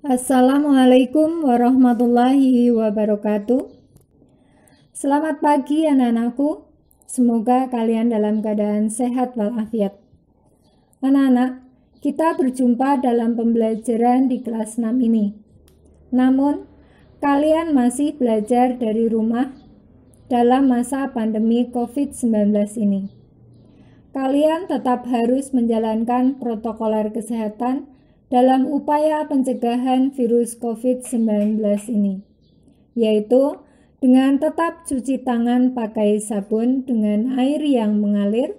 Assalamualaikum warahmatullahi wabarakatuh. Selamat pagi anak-anakku. Semoga kalian dalam keadaan sehat walafiat. Anak-anak, kita berjumpa dalam pembelajaran di kelas 6 ini. Namun, kalian masih belajar dari rumah dalam masa pandemi COVID-19 ini. Kalian tetap harus menjalankan protokoler kesehatan dalam upaya pencegahan virus COVID-19 ini, yaitu dengan tetap cuci tangan pakai sabun dengan air yang mengalir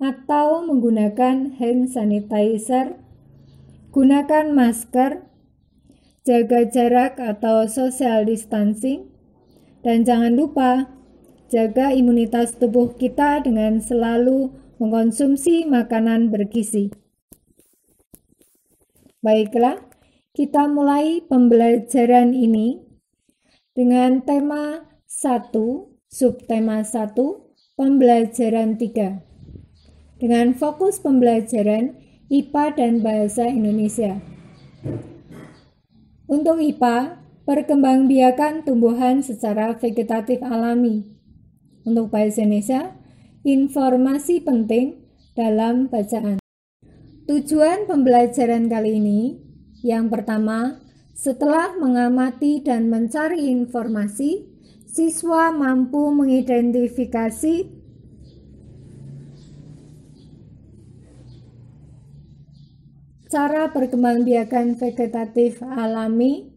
atau menggunakan hand sanitizer, gunakan masker, jaga jarak atau social distancing, dan jangan lupa jaga imunitas tubuh kita dengan selalu mengkonsumsi makanan bergizi. Baiklah, kita mulai pembelajaran ini dengan tema 1, subtema 1, pembelajaran 3. Dengan fokus pembelajaran IPA dan Bahasa Indonesia. Untuk IPA, perkembangbiakan tumbuhan secara vegetatif alami. Untuk Bahasa Indonesia, informasi penting dalam bacaan. Tujuan pembelajaran kali ini yang pertama, setelah mengamati dan mencari informasi, siswa mampu mengidentifikasi cara perkembangbiakan vegetatif alami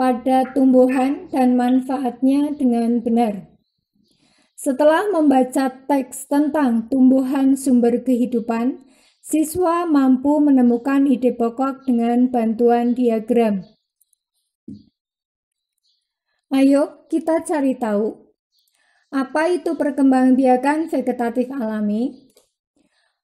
pada tumbuhan dan manfaatnya dengan benar. Setelah membaca teks tentang tumbuhan sumber kehidupan, siswa mampu menemukan ide pokok dengan bantuan diagram. Ayo kita cari tahu apa itu perkembangbiakan vegetatif alami,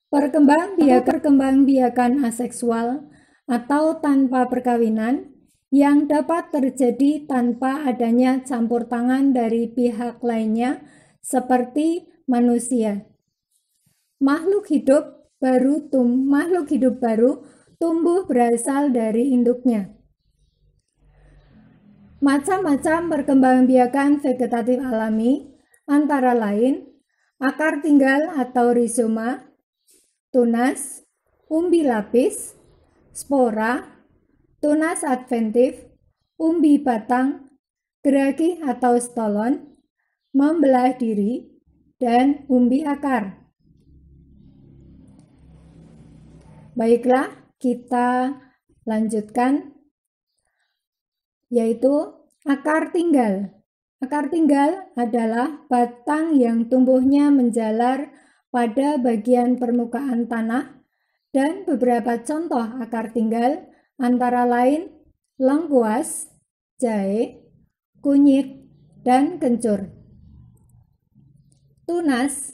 perkembangbiakan perkembangbiakan aseksual atau tanpa perkawinan yang dapat terjadi tanpa adanya campur tangan dari pihak lainnya seperti manusia. Makhluk hidup baru tum, makhluk hidup baru tumbuh berasal dari induknya. Macam-macam perkembangbiakan vegetatif alami antara lain akar tinggal atau rizoma, tunas, umbi lapis, spora, tunas adventif, umbi batang, geragi atau stolon, membelah diri, dan umbi akar. Baiklah, kita lanjutkan yaitu akar tinggal. Akar tinggal adalah batang yang tumbuhnya menjalar pada bagian permukaan tanah dan beberapa contoh akar tinggal antara lain lengkuas, jahe, kunyit, dan kencur. Tunas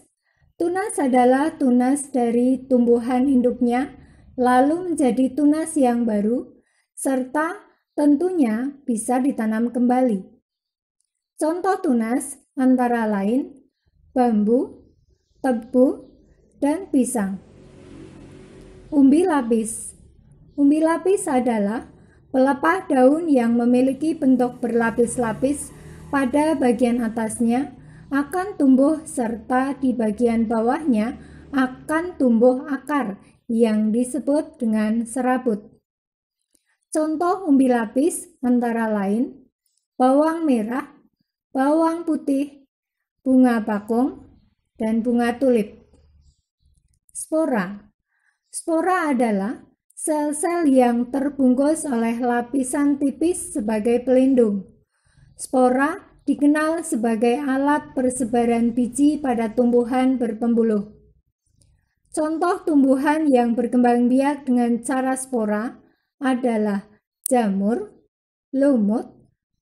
Tunas adalah tunas dari tumbuhan induknya, lalu menjadi tunas yang baru, serta tentunya bisa ditanam kembali. Contoh tunas antara lain bambu, tebu, dan pisang. Umbi lapis Umbi lapis adalah pelepah daun yang memiliki bentuk berlapis-lapis pada bagian atasnya akan tumbuh serta di bagian bawahnya akan tumbuh akar yang disebut dengan serabut. Contoh umbi lapis antara lain bawang merah, bawang putih, bunga bakung, dan bunga tulip. Spora Spora adalah sel-sel yang terbungkus oleh lapisan tipis sebagai pelindung. Spora dikenal sebagai alat persebaran biji pada tumbuhan berpembuluh. Contoh tumbuhan yang berkembang biak dengan cara spora adalah jamur, lumut,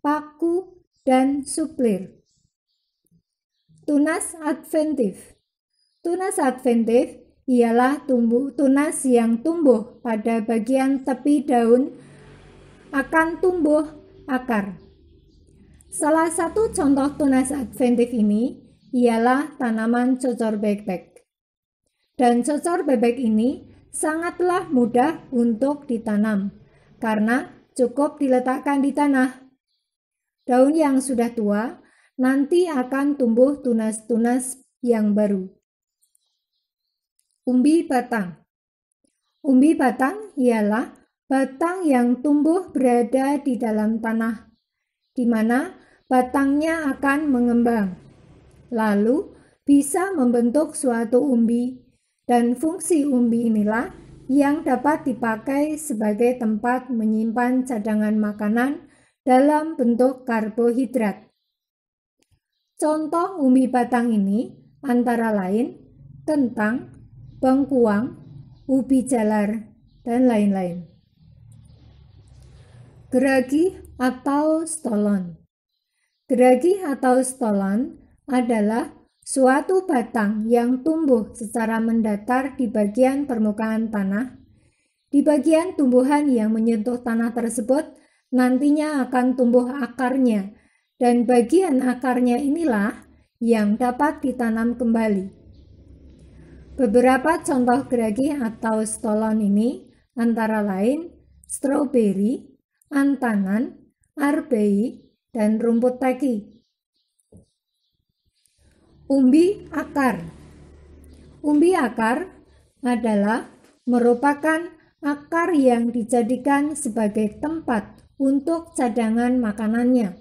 paku, dan suplir. Tunas adventif Tunas adventif ialah tumbuh tunas yang tumbuh pada bagian tepi daun akan tumbuh akar. Salah satu contoh tunas adventif ini ialah tanaman cocor bebek. Dan cocor bebek ini sangatlah mudah untuk ditanam karena cukup diletakkan di tanah. Daun yang sudah tua nanti akan tumbuh tunas-tunas yang baru. Umbi batang. Umbi batang ialah batang yang tumbuh berada di dalam tanah, di mana batangnya akan mengembang, lalu bisa membentuk suatu umbi, dan fungsi umbi inilah yang dapat dipakai sebagai tempat menyimpan cadangan makanan dalam bentuk karbohidrat. Contoh umbi batang ini antara lain tentang bengkuang, ubi jalar, dan lain-lain. Geragi atau stolon Geragi atau stolon adalah suatu batang yang tumbuh secara mendatar di bagian permukaan tanah. Di bagian tumbuhan yang menyentuh tanah tersebut, nantinya akan tumbuh akarnya, dan bagian akarnya inilah yang dapat ditanam kembali. Beberapa contoh geragi atau stolon ini antara lain stroberi, antanan, arbei, dan rumput teki. Umbi akar. Umbi akar adalah merupakan akar yang dijadikan sebagai tempat untuk cadangan makanannya.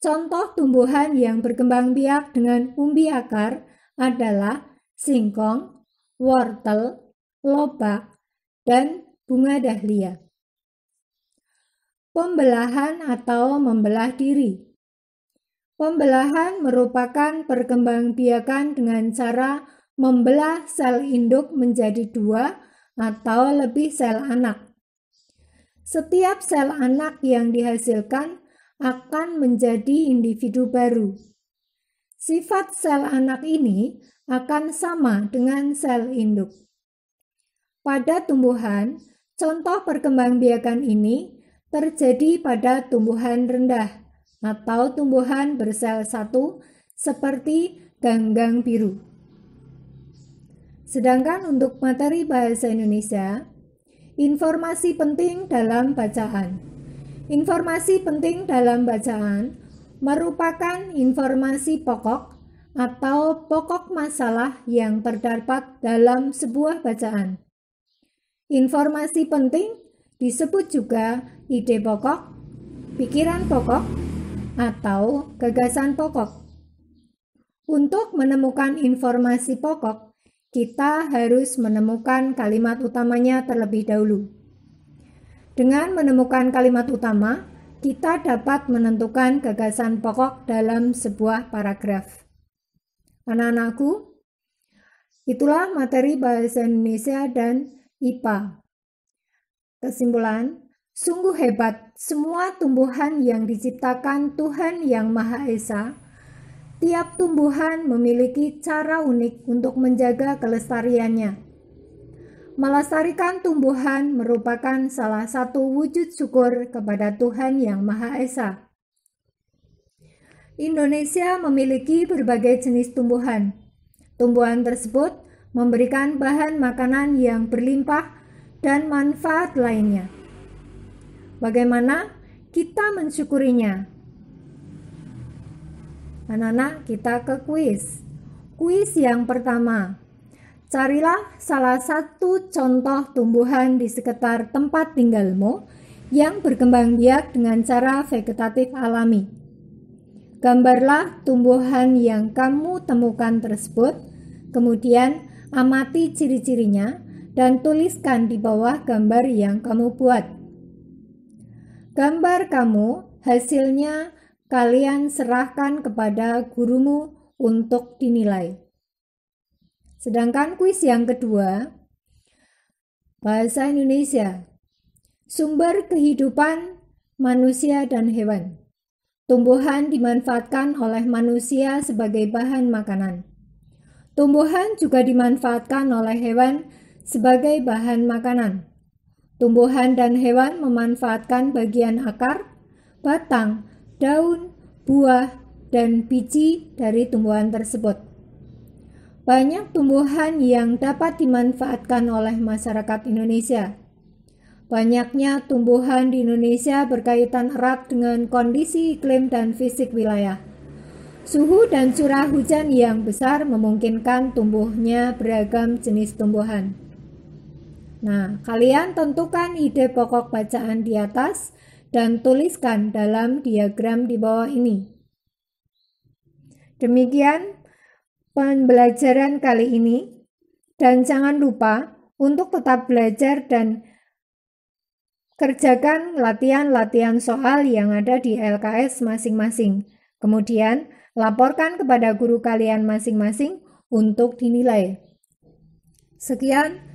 Contoh tumbuhan yang berkembang biak dengan umbi akar adalah singkong, wortel, lobak, dan bunga dahlia. Pembelahan atau membelah diri. Pembelahan merupakan perkembangbiakan dengan cara membelah sel induk menjadi dua atau lebih sel anak. Setiap sel anak yang dihasilkan akan menjadi individu baru. Sifat sel anak ini akan sama dengan sel induk. Pada tumbuhan, contoh perkembangbiakan ini terjadi pada tumbuhan rendah atau tumbuhan bersel satu seperti ganggang biru. Sedangkan untuk materi bahasa Indonesia, informasi penting dalam bacaan. Informasi penting dalam bacaan merupakan informasi pokok atau pokok masalah yang terdapat dalam sebuah bacaan. Informasi penting Disebut juga ide pokok, pikiran pokok, atau gagasan pokok. Untuk menemukan informasi pokok, kita harus menemukan kalimat utamanya terlebih dahulu. Dengan menemukan kalimat utama, kita dapat menentukan gagasan pokok dalam sebuah paragraf. Anak-anakku, itulah materi bahasa Indonesia dan IPA. Kesimpulan, sungguh hebat semua tumbuhan yang diciptakan Tuhan Yang Maha Esa. Tiap tumbuhan memiliki cara unik untuk menjaga kelestariannya. Melestarikan tumbuhan merupakan salah satu wujud syukur kepada Tuhan Yang Maha Esa. Indonesia memiliki berbagai jenis tumbuhan. Tumbuhan tersebut memberikan bahan makanan yang berlimpah dan manfaat lainnya. Bagaimana kita mensyukurinya? Anak-anak, kita ke kuis. Kuis yang pertama, carilah salah satu contoh tumbuhan di sekitar tempat tinggalmu yang berkembang biak dengan cara vegetatif alami. Gambarlah tumbuhan yang kamu temukan tersebut, kemudian amati ciri-cirinya dan tuliskan di bawah gambar yang kamu buat. Gambar kamu hasilnya kalian serahkan kepada gurumu untuk dinilai. Sedangkan kuis yang kedua, bahasa Indonesia, sumber kehidupan manusia dan hewan. Tumbuhan dimanfaatkan oleh manusia sebagai bahan makanan. Tumbuhan juga dimanfaatkan oleh hewan sebagai bahan makanan. Tumbuhan dan hewan memanfaatkan bagian akar, batang, daun, buah, dan biji dari tumbuhan tersebut. Banyak tumbuhan yang dapat dimanfaatkan oleh masyarakat Indonesia. Banyaknya tumbuhan di Indonesia berkaitan erat dengan kondisi iklim dan fisik wilayah. Suhu dan curah hujan yang besar memungkinkan tumbuhnya beragam jenis tumbuhan. Nah, kalian tentukan ide pokok bacaan di atas dan tuliskan dalam diagram di bawah ini. Demikian pembelajaran kali ini, dan jangan lupa untuk tetap belajar dan kerjakan latihan-latihan soal yang ada di LKS masing-masing. Kemudian, laporkan kepada guru kalian masing-masing untuk dinilai. Sekian.